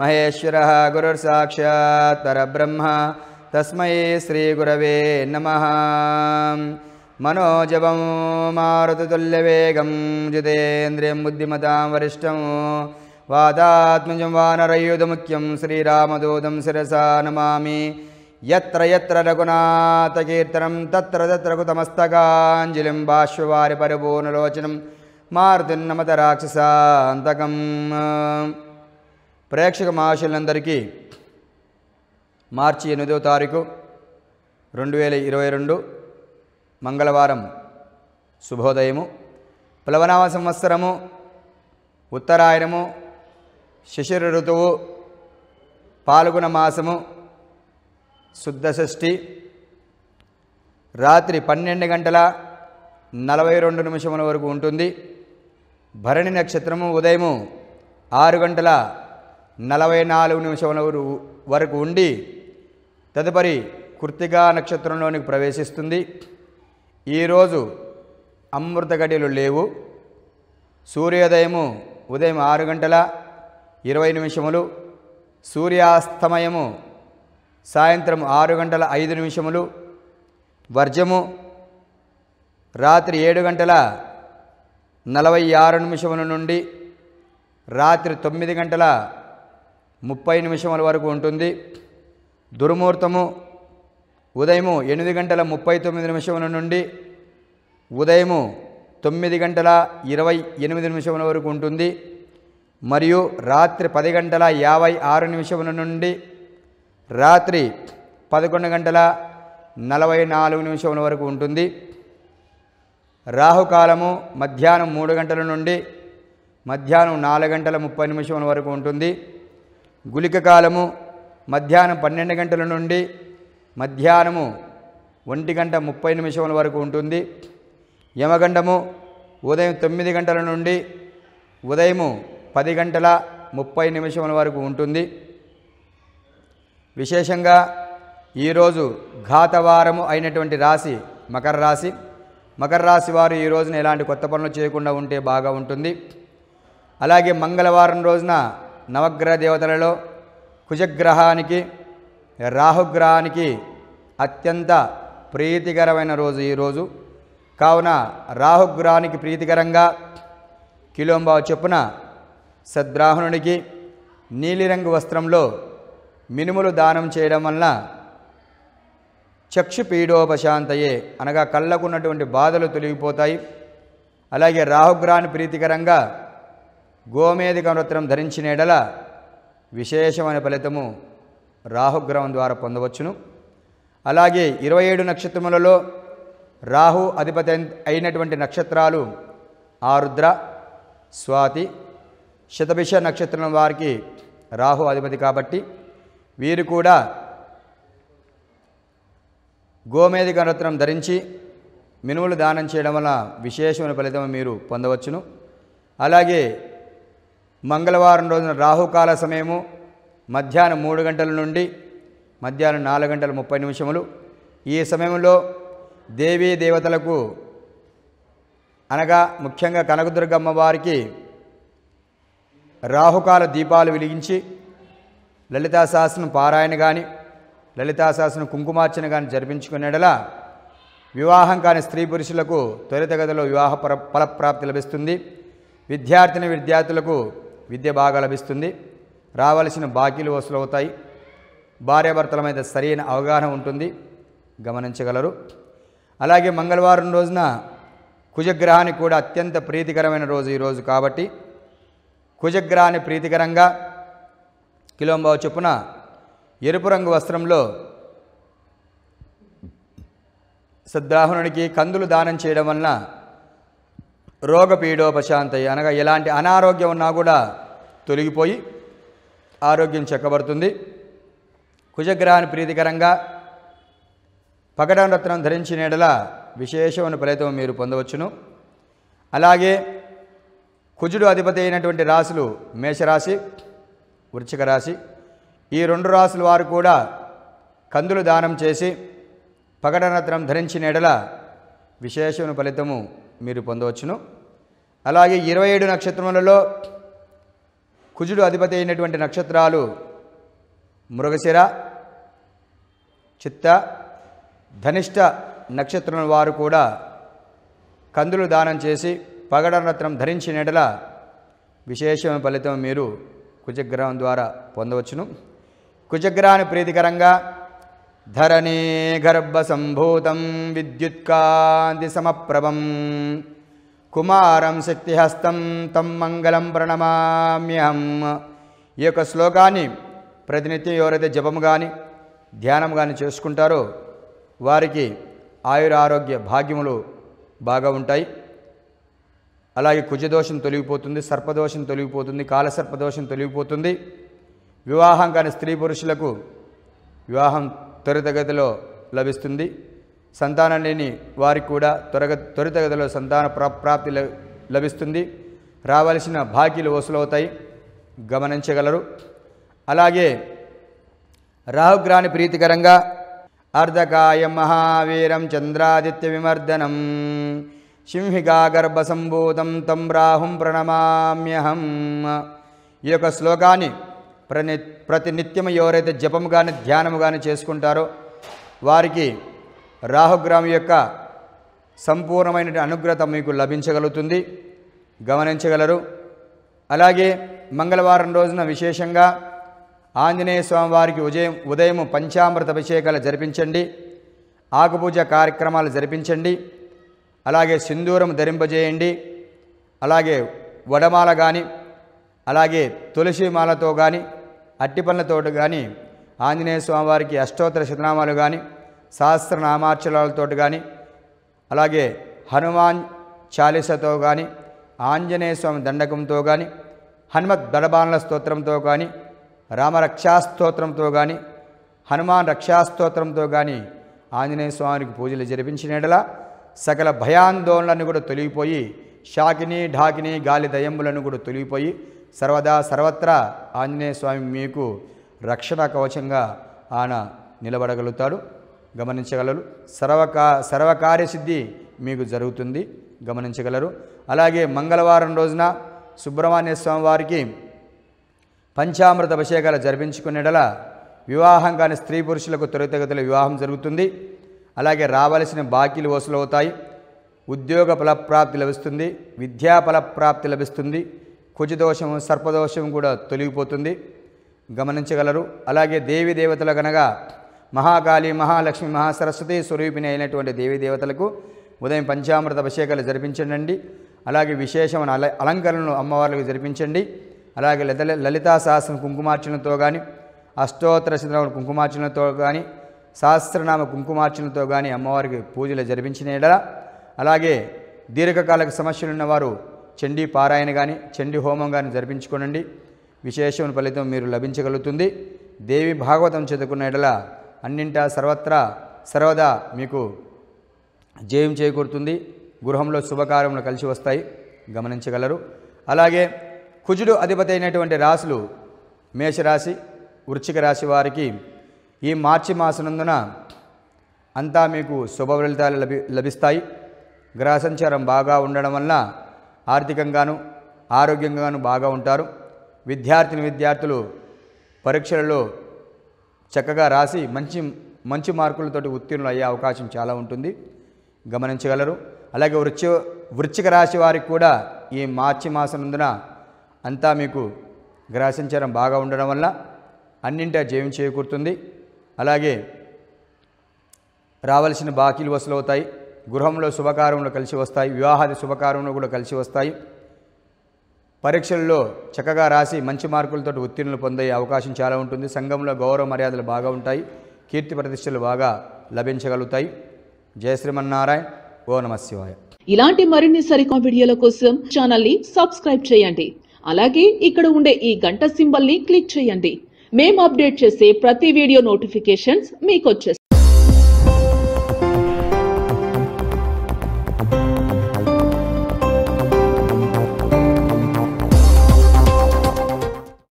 महेश्वरः गुरुर्साक्षात् परब्रह्म तस्मै श्रीगुरवे नमः मनोजवं मारुततुल्यवेगं जितेन्द्रियं बुद्धिमतां वरिष्ठं वादात्मजं वा श्रीरामदूतं शिरसा नमामि यत्र यत्र रघुनाथकीर्तनं तत्र तत्र कुतमस्तकाञ्जलिं बाष्ववारिपरिपूर्णलोचनं परिपूर्णलोचनं मार्तिन्नमतराक्षसान्तकम् ప్రేక్షక మహాశులందరికీ మార్చి ఎనిమిదవ తారీఖు రెండు వేల ఇరవై రెండు మంగళవారం శుభోదయము ప్లవనామ సంవత్సరము ఉత్తరాయణము శిశిర ఋతువు పాల్గొన మాసము శుద్ధ షష్ఠి రాత్రి పన్నెండు గంటల నలభై రెండు నిమిషముల వరకు ఉంటుంది భరణి నక్షత్రము ఉదయము ఆరు గంటల నలభై నాలుగు నిమిషం వరకు ఉండి తదుపరి కృతికా నక్షత్రంలోనికి ప్రవేశిస్తుంది ఈరోజు అమృత గడియలు లేవు సూర్యోదయము ఉదయం ఆరు గంటల ఇరవై నిమిషములు సూర్యాస్తమయము సాయంత్రం ఆరు గంటల ఐదు నిమిషములు వర్జము రాత్రి ఏడు గంటల నలభై ఆరు నిమిషముల నుండి రాత్రి తొమ్మిది గంటల ముప్పై నిమిషముల వరకు ఉంటుంది దుర్ముహూర్తము ఉదయము ఎనిమిది గంటల ముప్పై తొమ్మిది నిమిషముల నుండి ఉదయము తొమ్మిది గంటల ఇరవై ఎనిమిది నిమిషముల వరకు ఉంటుంది మరియు రాత్రి పది గంటల యాభై ఆరు నిమిషముల నుండి రాత్రి పదకొండు గంటల నలభై నాలుగు నిమిషముల వరకు ఉంటుంది రాహుకాలము మధ్యాహ్నం మూడు గంటల నుండి మధ్యాహ్నం నాలుగు గంటల ముప్పై నిమిషముల వరకు ఉంటుంది గులిక కాలము మధ్యాహ్నం పన్నెండు గంటల నుండి మధ్యాహ్నము ఒంటి గంట ముప్పై నిమిషముల వరకు ఉంటుంది యమగండము ఉదయం తొమ్మిది గంటల నుండి ఉదయము పది గంటల ముప్పై నిమిషముల వరకు ఉంటుంది విశేషంగా ఈరోజు ఘాతవారము అయినటువంటి రాశి మకర రాశి మకర రాశి వారు ఈ రోజున ఎలాంటి కొత్త పనులు చేయకుండా ఉంటే బాగా ఉంటుంది అలాగే మంగళవారం రోజున నవగ్రహ దేవతలలో కుజగ్రహానికి రాహుగ్రహానికి అత్యంత ప్రీతికరమైన రోజు ఈరోజు కావున రాహుగ్రహానికి ప్రీతికరంగా కిలోంబావు చొప్పున సద్బ్రాహ్మణునికి నీలిరంగు వస్త్రంలో మినుములు దానం చేయడం వలన చక్షుపీడోపశాంతయే అనగా కళ్ళకున్నటువంటి బాధలు తొలగిపోతాయి అలాగే రాహుగ్రహాన్ని ప్రీతికరంగా గోమేధిక వృత్తం ధరించిన ఎడల విశేషమైన ఫలితము రాహుగ్రహం ద్వారా పొందవచ్చును అలాగే ఇరవై ఏడు నక్షత్రములలో రాహు అధిపతి అయినటువంటి నక్షత్రాలు ఆరుద్ర స్వాతి శతభిష నక్షత్రం వారికి రాహు అధిపతి కాబట్టి వీరు కూడా గోమేది గణరత్నం ధరించి మినుములు దానం చేయడం వల్ల విశేషమైన ఫలితం మీరు పొందవచ్చును అలాగే మంగళవారం రోజున రాహుకాల సమయము మధ్యాహ్నం మూడు గంటల నుండి మధ్యాహ్నం నాలుగు గంటల ముప్పై నిమిషములు ఈ సమయంలో దేవీ దేవతలకు అనగా ముఖ్యంగా కనకదుర్గమ్మ వారికి రాహుకాల దీపాలు వెలిగించి లలితా పారాయణ కానీ లలితా శాసనం కుంకుమార్చన కానీ జరిపించుకునేలా వివాహం కాని స్త్రీ పురుషులకు త్వరితగతిలో వివాహ ఫలప్రాప్తి లభిస్తుంది విద్యార్థిని విద్యార్థులకు విద్య బాగా లభిస్తుంది రావలసిన బాకీలు వసూలవుతాయి భార్యాభర్తల మీద సరైన అవగాహన ఉంటుంది గమనించగలరు అలాగే మంగళవారం రోజున కుజగ్రహానికి కూడా అత్యంత ప్రీతికరమైన రోజు ఈరోజు కాబట్టి కుజగ్రహాన్ని ప్రీతికరంగా కిలోంబావు చొప్పున ఎరుపు రంగు వస్త్రంలో సద్రాహ్మణుడికి కందులు దానం చేయడం వలన రోగపీడోపశాంతయ అనగా ఎలాంటి అనారోగ్యం ఉన్నా కూడా తొలగిపోయి ఆరోగ్యం చెక్కబడుతుంది కుజగ్రహాన్ని ప్రీతికరంగా పగడం రత్నం ధరించిన ఎడల విశేషమైన ఫలితం మీరు పొందవచ్చును అలాగే కుజుడు అధిపతి అయినటువంటి రాశులు మేషరాశి వృచ్చిక రాశి ఈ రెండు రాసుల వారు కూడా కందులు దానం చేసి రత్నం ధరించిన ఎడల విశేషమైన ఫలితము మీరు పొందవచ్చును అలాగే ఇరవై ఏడు నక్షత్రములలో కుజుడు అధిపతి అయినటువంటి నక్షత్రాలు మృగశిర చిత్త ధనిష్ట నక్షత్రం వారు కూడా కందులు దానం చేసి పగడరత్నం ధరించిన ఎడల విశేషమైన ఫలితం మీరు కుజగ్రహం ద్వారా పొందవచ్చును కుజగ్రహాన్ని ప్రీతికరంగా ధరణే గర్భసంభూతం సమప్రభం కుమారం శక్తిహస్తం తం మంగళం ప్రణమామ్యహం ఈ యొక్క శ్లోకాన్ని ప్రతినిత్యం ఎవరైతే జపము కానీ ధ్యానం కానీ చేసుకుంటారో వారికి ఆయురారోగ్య భాగ్యములు బాగా ఉంటాయి అలాగే కుజదోషం తొలగిపోతుంది సర్పదోషం తొలగిపోతుంది కాలసర్పదోషం తొలగిపోతుంది వివాహం కాని స్త్రీ పురుషులకు వివాహం త్వరితగతిలో లభిస్తుంది సంతానం లేని వారికి కూడా త్వరగ త్వరితగతిలో సంతాన ప్రాప్తి లభిస్తుంది రావాల్సిన బాకీలు వసూలవుతాయి గమనించగలరు అలాగే రాహుగ్రాని ప్రీతికరంగా అర్ధకాయ మహావీరం చంద్రాదిత్య విమర్దనం సింహిగా గర్భసంభూతం తం రాహుం ప్రణమామ్యహం ఈ యొక్క శ్లోకాన్ని ప్రతి ప్రతి నిత్యం ఎవరైతే జపము కానీ ధ్యానము కానీ చేసుకుంటారో వారికి రాహుగ్రామం యొక్క సంపూర్ణమైన అనుగ్రత మీకు లభించగలుగుతుంది గమనించగలరు అలాగే మంగళవారం రోజున విశేషంగా ఆంజనేయ స్వామివారికి ఉదయం ఉదయం పంచామృత అభిషేకాలు జరిపించండి ఆకుపూజ కార్యక్రమాలు జరిపించండి అలాగే సింధూరం ధరింపజేయండి అలాగే వడమాల కానీ అలాగే తులసి మాలతో కానీ అట్టి పనులతోటి కానీ ఆంజనేయ స్వామివారికి అష్టోత్తర శతనామాలు కానీ సహస్రనామార్చనాలతో కానీ అలాగే హనుమాన్ చాలీసతో కానీ ఆంజనేయ స్వామి దండకంతో కానీ హనుమత్ దడబాణల స్తోత్రంతో కానీ రామరక్షాస్తోత్రంతో కానీ హనుమాన్ రక్షాస్తోత్రంతో కానీ ఆంజనేయ స్వామికి పూజలు జరిపించినట్లా సకల భయాందోళనలను కూడా తొలగిపోయి షాకిని ఢాకిని గాలి దయంబులను కూడా తొలగిపోయి సర్వదా సర్వత్రా ఆంజనేయ స్వామి మీకు రక్షణ కవచంగా ఆయన నిలబడగలుగుతాడు గమనించగలరు సర్వకా సర్వకార్యసిద్ధి మీకు జరుగుతుంది గమనించగలరు అలాగే మంగళవారం రోజున సుబ్రహ్మణ్య స్వామి వారికి పంచామృత అభిషేకాలు జరిపించుకునేటల వివాహం కాని స్త్రీ పురుషులకు త్వరితగతుల వివాహం జరుగుతుంది అలాగే రావలసిన బాకీలు వసూలవుతాయి ఉద్యోగ ఫలప్రాప్తి లభిస్తుంది విద్యా ఫలప్రాప్తి లభిస్తుంది కుజదోషము సర్పదోషం కూడా తొలగిపోతుంది గమనించగలరు అలాగే దేవి దేవతల కనగా మహాకాళి మహాలక్ష్మి మహాసరస్వతి స్వరూపిణి అయినటువంటి దేవి దేవతలకు ఉదయం పంచామృత అభిషేకాలు జరిపించండి అలాగే విశేషమైన అల అలంకరణలు అమ్మవార్లకు జరిపించండి అలాగే లలిత లలితా సహస్రం కుంకుమార్చనతో కానీ అష్టోత్తర శిథిరముల కుంకుమార్చనతో కానీ సహస్రనామ కుంకుమార్చనతో కానీ అమ్మవారికి పూజలు జరిపించిన అలాగే దీర్ఘకాలిక సమస్యలున్నవారు చండీ పారాయణ కానీ చండీ హోమం కానీ జరిపించుకోనండి విశేషమైన ఫలితం మీరు లభించగలుగుతుంది దేవి భాగవతం చదువుకున్న ఎడల అన్నింటా సర్వత్రా సర్వదా మీకు జయం చేకూరుతుంది గృహంలో శుభకార్యములు కలిసి వస్తాయి గమనించగలరు అలాగే కుజుడు అధిపతి అయినటువంటి రాశులు మేషరాశి వృచ్చిక రాశి వారికి ఈ మార్చి మాసనందున అంతా మీకు శుభ ఫలితాలు లభి లభిస్తాయి గ్రహ సంచారం బాగా ఉండడం వల్ల ఆర్థికంగాను ఆరోగ్యంగాను బాగా ఉంటారు విద్యార్థిని విద్యార్థులు పరీక్షలలో చక్కగా రాసి మంచి మంచి మార్కులతోటి ఉత్తీర్ణులు అయ్యే అవకాశం చాలా ఉంటుంది గమనించగలరు అలాగే వృక్ష వృచ్చిక రాశి వారికి కూడా ఈ మార్చి మాసం నందున అంతా మీకు గ్రాసించడం బాగా ఉండడం వల్ల అన్నింటా జయం చేకూరుతుంది అలాగే రావలసిన బాకీలు వసూలవుతాయి గృహంలో శుభకార్యములు కలిసి వస్తాయి వివాహాది శుభకార్యములు కూడా కలిసి వస్తాయి పరీక్షల్లో చక్కగా రాసి మంచి మార్కులతో ఉత్తీర్ణులు పొందే అవకాశం చాలా ఉంటుంది సంఘంలో గౌరవ మర్యాదలు బాగా ఉంటాయి కీర్తి ప్రతిష్టలు బాగా లభించగలుగుతాయి జయ శ్రీమన్నారాయణ ఓ నమ శివాయ ఇలాంటి మరిన్ని సరికా వీడియోల కోసం ఛానల్ ని సబ్స్క్రైబ్ చేయండి అలాగే ఇక్కడ ఉండే ఈ గంట సింబల్ ని క్లిక్ చేయండి మేము అప్డేట్ చేసే ప్రతి వీడియో నోటిఫికేషన్స్ మీకు